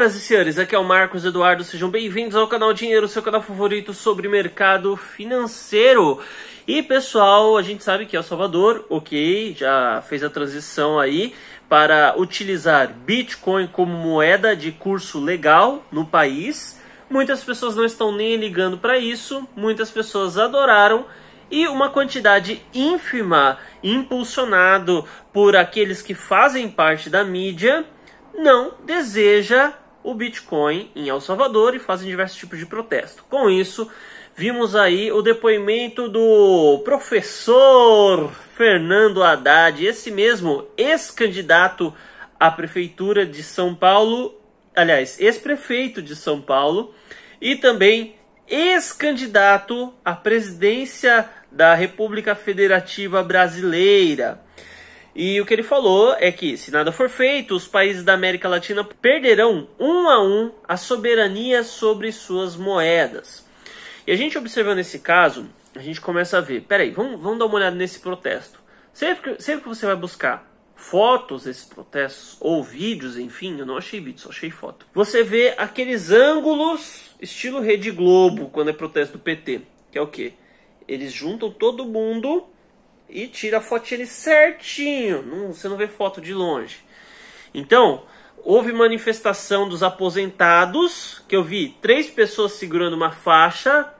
Senhoras e senhores, aqui é o Marcos Eduardo, sejam bem-vindos ao canal Dinheiro, seu canal favorito sobre mercado financeiro. E pessoal, a gente sabe que El é Salvador, ok, já fez a transição aí para utilizar Bitcoin como moeda de curso legal no país. Muitas pessoas não estão nem ligando para isso, muitas pessoas adoraram e uma quantidade ínfima, impulsionado por aqueles que fazem parte da mídia, não deseja o Bitcoin em El Salvador e fazem diversos tipos de protesto. Com isso, vimos aí o depoimento do professor Fernando Haddad, esse mesmo ex-candidato à prefeitura de São Paulo, aliás, ex-prefeito de São Paulo e também ex-candidato à presidência da República Federativa Brasileira. E o que ele falou é que, se nada for feito, os países da América Latina perderão um a um a soberania sobre suas moedas. E a gente observando esse caso, a gente começa a ver: peraí, vamos, vamos dar uma olhada nesse protesto. Sempre que, sempre que você vai buscar fotos desses protestos, ou vídeos, enfim, eu não achei vídeo, só achei foto. Você vê aqueles ângulos, estilo Rede Globo, quando é protesto do PT, que é o quê? Eles juntam todo mundo e tira a fotinha certinho. Não, você não vê foto de longe. Então, houve manifestação dos aposentados, que eu vi três pessoas segurando uma faixa.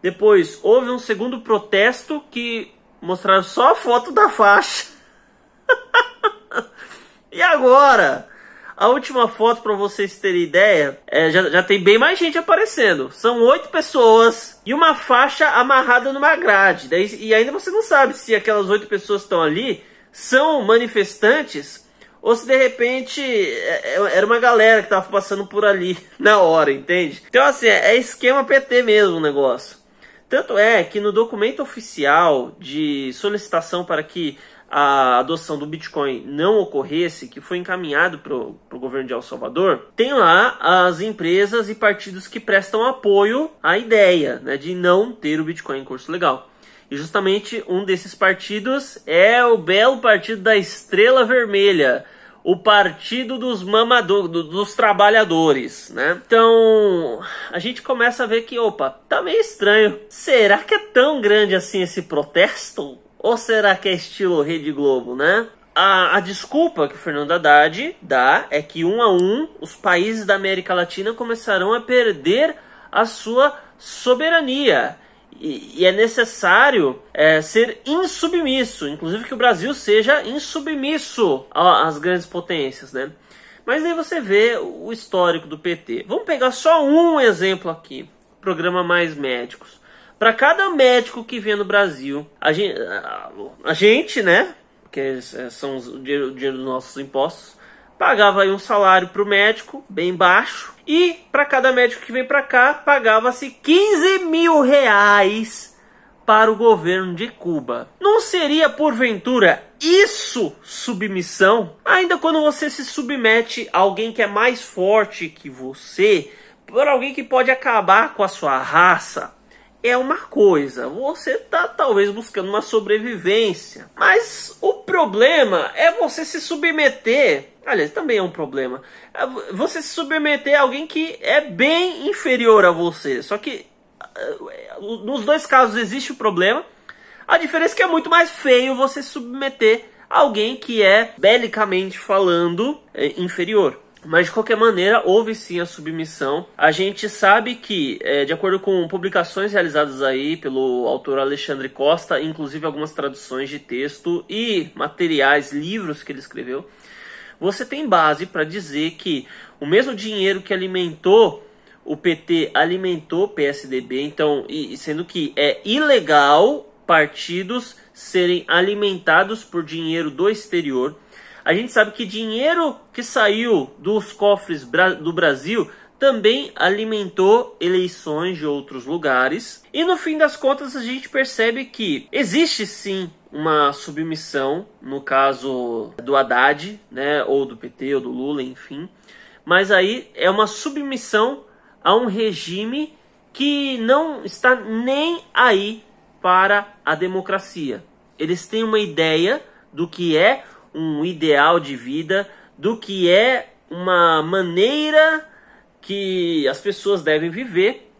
Depois houve um segundo protesto que mostraram só a foto da faixa. e agora? A última foto, para vocês terem ideia, é, já, já tem bem mais gente aparecendo. São oito pessoas e uma faixa amarrada numa grade. Daí, e ainda você não sabe se aquelas oito pessoas estão ali são manifestantes ou se de repente é, é, era uma galera que tava passando por ali na hora, entende? Então, assim, é, é esquema PT mesmo o negócio. Tanto é que no documento oficial de solicitação para que a adoção do Bitcoin não ocorresse, que foi encaminhado para o governo de El Salvador, tem lá as empresas e partidos que prestam apoio à ideia né, de não ter o Bitcoin em curso legal. E justamente um desses partidos é o belo partido da Estrela Vermelha, o partido dos mamadores, do, dos trabalhadores, né? Então, a gente começa a ver que, opa, tá meio estranho. Será que é tão grande assim esse protesto? Ou será que é estilo Rede Globo, né? A, a, desculpa que o Fernando Haddad dá é que um a um os países da América Latina começarão a perder a sua soberania. E, e é necessário é, ser insubmisso, inclusive que o Brasil seja insubmisso às grandes potências, né? Mas aí você vê o histórico do PT. Vamos pegar só um exemplo aqui, programa Mais Médicos. Para cada médico que vem no Brasil, a gente, a, gente né? que é, é, são os, o, dinheiro, o dinheiro dos nossos impostos pagava aí um salário para o médico, bem baixo, e para cada médico que vem para cá, pagava-se 15 mil reais para o governo de Cuba. Não seria, porventura, isso submissão? Ainda quando você se submete a alguém que é mais forte que você, por alguém que pode acabar com a sua raça, é uma coisa, você tá talvez buscando uma sobrevivência, mas o problema é você se submeter. Aliás, também é um problema. É, você se submeter a alguém que é bem inferior a você. Só que eh, nos dois casos existe o problema. A diferença é que é muito mais feio você se submeter a alguém que é, belicamente falando, eh, inferior. Mas de qualquer maneira, houve sim a submissão. A gente sabe que, é, de acordo com publicações realizadas aí pelo autor Alexandre Costa, inclusive algumas traduções de texto e materiais, livros que ele escreveu, você tem base para dizer que o mesmo dinheiro que alimentou o PT alimentou o PSDB, então, e, sendo que é ilegal partidos serem alimentados por dinheiro do exterior a gente sabe que dinheiro que saiu dos cofres do Brasil também alimentou eleições de outros lugares. E no fim das contas, a gente percebe que existe sim uma submissão, no caso do Haddad, né, ou do PT, ou do Lula, enfim. Mas aí é uma submissão a um regime que não está nem aí para a democracia. Eles têm uma ideia do que é um ideal de vida, do que é uma maneira que as pessoas devem viver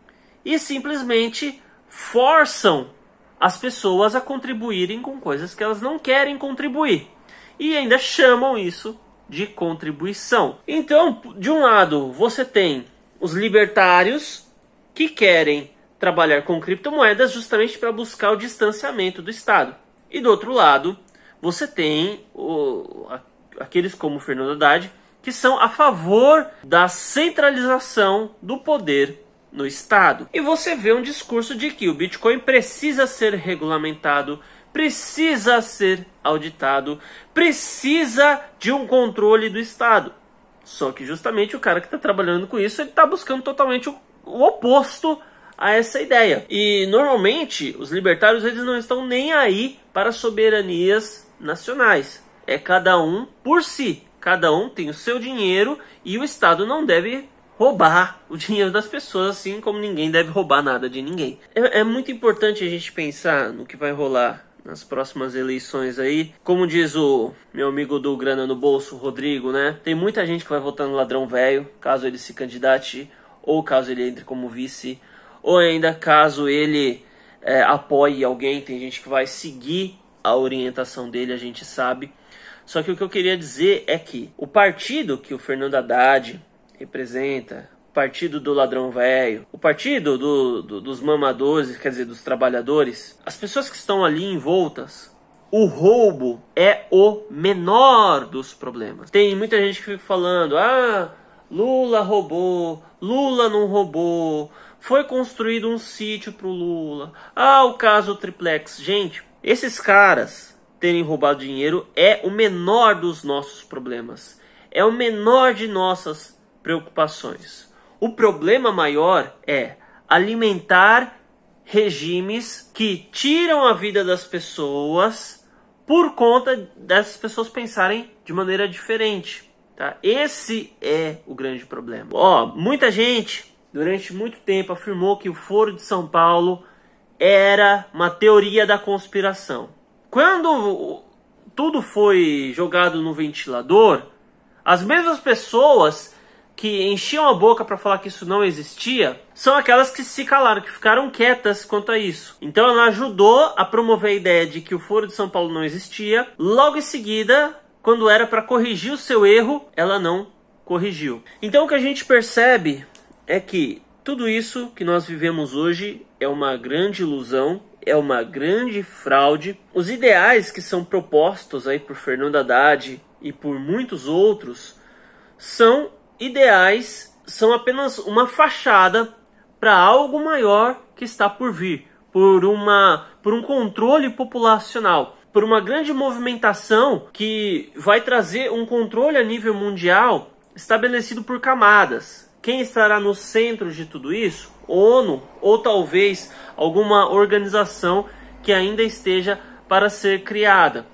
e simplesmente forçam as pessoas a contribuírem com coisas que elas não querem contribuir e ainda chamam isso de contribuição. Então, de um lado, você tem os libertários que querem trabalhar com criptomoedas justamente para buscar o distanciamento do Estado. E do outro lado, você tem o, aqueles como Fernando Haddad, que são a favor da centralização do poder no Estado. E você vê um discurso de que o Bitcoin precisa ser regulamentado, precisa ser auditado, precisa de um controle do Estado. Só que justamente o cara que está trabalhando com isso, ele está buscando totalmente o, o oposto a essa ideia. E normalmente os libertários eles não estão nem aí para soberanias nacionais. É cada um por si. Cada um tem o seu dinheiro e o Estado não deve roubar o dinheiro das pessoas, assim como ninguém deve roubar nada de ninguém. É, é, muito importante a gente pensar no que vai rolar nas próximas eleições aí. Como diz o meu amigo do Grana no Bolso, Rodrigo, né? Tem muita gente que vai votar no ladrão velho, caso ele se candidate ou caso ele entre como vice ou ainda caso ele é, apoie alguém, tem gente que vai seguir a orientação dele, a gente sabe. Só que o que eu queria dizer é que o partido que o Fernando Haddad representa, o partido do ladrão velho, o partido do, do, dos mamadores, quer dizer, dos trabalhadores, as pessoas que estão ali envoltas, o roubo é o menor dos problemas. Tem muita gente que fica falando, ah, Lula roubou, Lula não roubou, foi construído um sítio pro Lula. Ah, o caso Triplex. Gente, esses caras terem roubado dinheiro é o menor dos nossos problemas. É o menor de nossas preocupações. O problema maior é alimentar regimes que tiram a vida das pessoas por conta dessas pessoas pensarem de maneira diferente. Tá? Esse é o grande problema. Ó, muita gente durante muito tempo afirmou que o Foro de São Paulo era uma teoria da conspiração. Quando tudo foi jogado no ventilador, as mesmas pessoas que enchiam a boca para falar que isso não existia são aquelas que se calaram, que ficaram quietas quanto a isso. Então ela ajudou a promover a ideia de que o Foro de São Paulo não existia. Logo em seguida, quando era para corrigir o seu erro, ela não corrigiu. Então o que a gente percebe é que tudo isso que nós vivemos hoje é uma grande ilusão, é uma grande fraude. Os ideais que são propostos aí por Fernando Haddad e por muitos outros são ideais, são apenas uma fachada para algo maior que está por vir, por uma por um controle populacional, por uma grande movimentação que vai trazer um controle a nível mundial estabelecido por camadas. Quem estará no centro de tudo isso? ONU ou talvez alguma organização que ainda esteja para ser criada.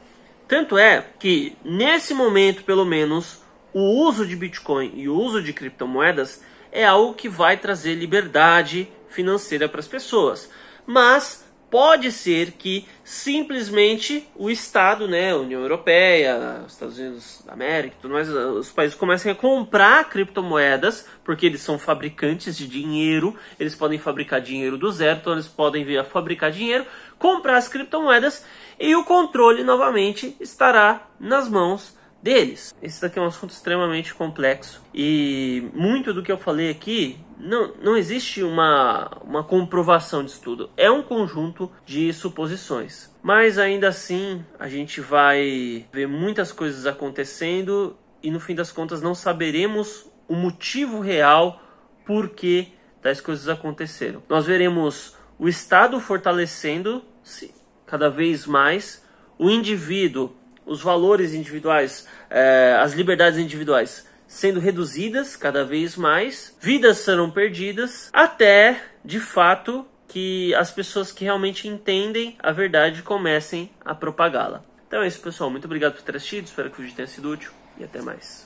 Tanto é que nesse momento, pelo menos, o uso de Bitcoin e o uso de criptomoedas é algo que vai trazer liberdade financeira para as pessoas. Mas pode ser que simplesmente o Estado, né, a União Europeia, os Estados Unidos da América e tudo mais, os países comecem a comprar criptomoedas, porque eles são fabricantes de dinheiro, eles podem fabricar dinheiro do zero, então eles podem vir a fabricar dinheiro, comprar as criptomoedas e o controle novamente estará nas mãos deles. Esse daqui é um assunto extremamente complexo e muito do que eu falei aqui não, não existe uma, uma comprovação disso tudo. É um conjunto de suposições. Mas ainda assim, a gente vai ver muitas coisas acontecendo e no fim das contas não saberemos o motivo real por que das coisas aconteceram. Nós veremos o Estado fortalecendo-se cada vez mais, o indivíduo os valores individuais, é, as liberdades individuais sendo reduzidas cada vez mais, vidas serão perdidas, até de fato que as pessoas que realmente entendem a verdade comecem a propagá-la. Então é isso, pessoal. Muito obrigado por ter assistido, espero que o vídeo tenha sido útil e até mais.